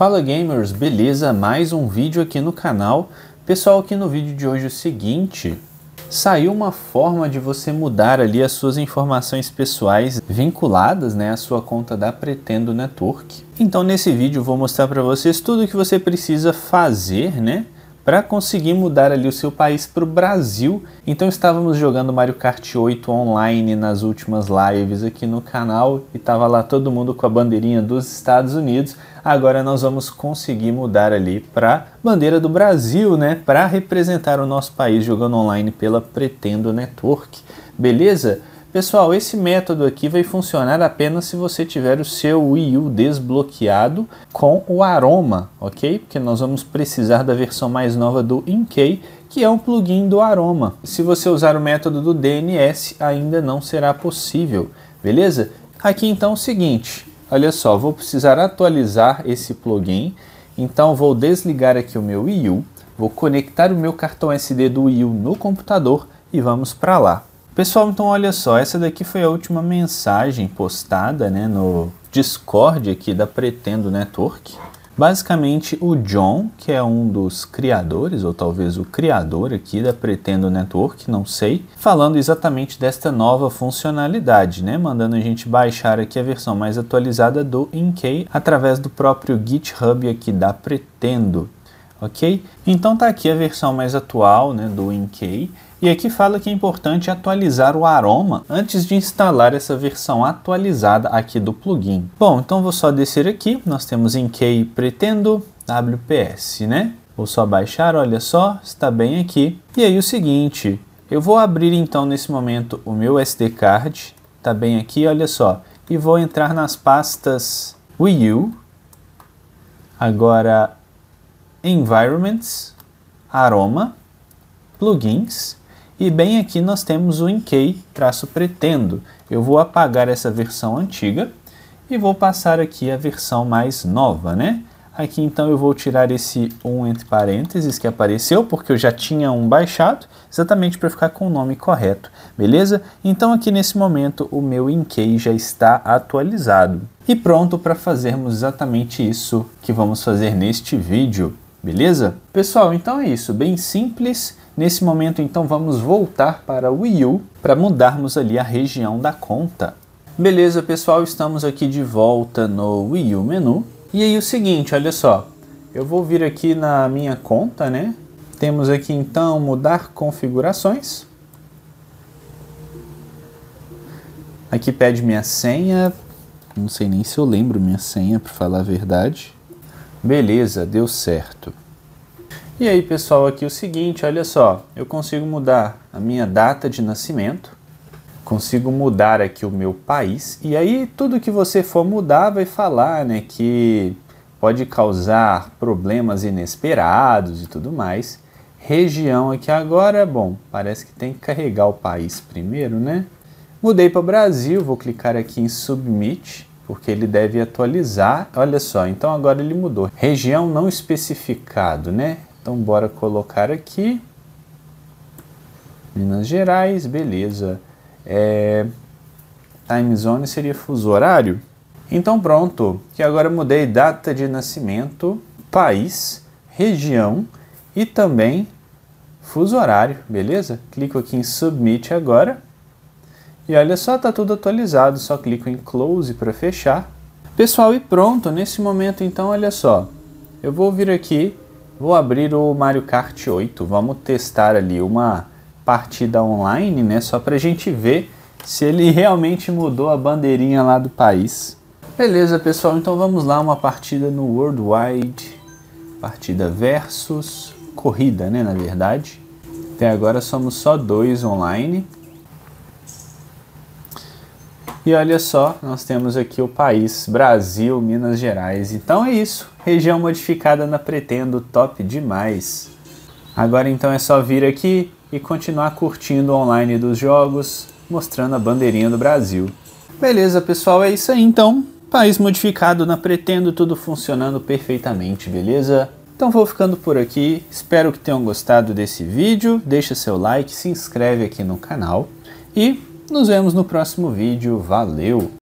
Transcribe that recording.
Fala gamers, beleza? Mais um vídeo aqui no canal. Pessoal, aqui no vídeo de hoje é o seguinte, saiu uma forma de você mudar ali as suas informações pessoais vinculadas né, à sua conta da Pretendo Network. Então nesse vídeo eu vou mostrar para vocês tudo o que você precisa fazer, né? para conseguir mudar ali o seu país para o Brasil. Então estávamos jogando Mario Kart 8 online nas últimas lives aqui no canal e estava lá todo mundo com a bandeirinha dos Estados Unidos. Agora nós vamos conseguir mudar ali para bandeira do Brasil, né, para representar o nosso país jogando online pela Pretendo Network. Beleza? Pessoal, esse método aqui vai funcionar apenas se você tiver o seu Wii U desbloqueado com o Aroma, ok? Porque nós vamos precisar da versão mais nova do Inkey, que é um plugin do Aroma. Se você usar o método do DNS, ainda não será possível, beleza? Aqui então é o seguinte, olha só, vou precisar atualizar esse plugin, então vou desligar aqui o meu Wii U, vou conectar o meu cartão SD do Wii U no computador e vamos para lá. Pessoal, então olha só, essa daqui foi a última mensagem postada né, no Discord aqui da Pretendo Network. Basicamente, o John, que é um dos criadores, ou talvez o criador aqui da Pretendo Network, não sei, falando exatamente desta nova funcionalidade, né? Mandando a gente baixar aqui a versão mais atualizada do Inkei através do próprio GitHub aqui da Pretendo, ok? Então tá aqui a versão mais atual né, do Inkei. E aqui fala que é importante atualizar o aroma antes de instalar essa versão atualizada aqui do plugin. Bom, então vou só descer aqui, nós temos em key pretendo WPS, né? Vou só baixar, olha só, está bem aqui. E aí o seguinte, eu vou abrir então nesse momento o meu SD card, está bem aqui, olha só, e vou entrar nas pastas Wii U, agora Environments, Aroma, Plugins, e bem aqui nós temos o inkay pretendo Eu vou apagar essa versão antiga e vou passar aqui a versão mais nova, né? Aqui então eu vou tirar esse 1 entre parênteses que apareceu, porque eu já tinha um baixado, exatamente para ficar com o nome correto, beleza? Então aqui nesse momento o meu inkay já está atualizado. E pronto para fazermos exatamente isso que vamos fazer neste vídeo. Beleza? Pessoal, então é isso, bem simples. Nesse momento, então, vamos voltar para o Wii U para mudarmos ali a região da conta. Beleza, pessoal, estamos aqui de volta no Wii U menu. E aí o seguinte, olha só, eu vou vir aqui na minha conta, né? Temos aqui, então, mudar configurações. Aqui pede minha senha, não sei nem se eu lembro minha senha, para falar a verdade. Beleza, deu certo. E aí, pessoal, aqui é o seguinte, olha só, eu consigo mudar a minha data de nascimento, consigo mudar aqui o meu país, e aí tudo que você for mudar vai falar, né, que pode causar problemas inesperados e tudo mais. Região aqui agora, bom, parece que tem que carregar o país primeiro, né? Mudei para Brasil, vou clicar aqui em Submit porque ele deve atualizar. Olha só, então agora ele mudou. Região não especificado, né? Então bora colocar aqui. Minas Gerais, beleza. É, time zone seria fuso horário. Então pronto, que agora mudei data de nascimento, país, região e também fuso horário, beleza? Clico aqui em submit agora. E olha só, tá tudo atualizado, só clico em close para fechar. Pessoal, e pronto, nesse momento então, olha só. Eu vou vir aqui, vou abrir o Mario Kart 8, vamos testar ali uma partida online, né, só pra gente ver se ele realmente mudou a bandeirinha lá do país. Beleza, pessoal, então vamos lá, uma partida no Worldwide, partida versus corrida, né, na verdade. Até agora somos só dois online. E olha só, nós temos aqui o país, Brasil, Minas Gerais. Então é isso, região modificada na Pretendo, top demais. Agora então é só vir aqui e continuar curtindo online dos jogos, mostrando a bandeirinha do Brasil. Beleza, pessoal, é isso aí então. País modificado na Pretendo, tudo funcionando perfeitamente, beleza? Então vou ficando por aqui, espero que tenham gostado desse vídeo, deixa seu like, se inscreve aqui no canal e nos vemos no próximo vídeo. Valeu!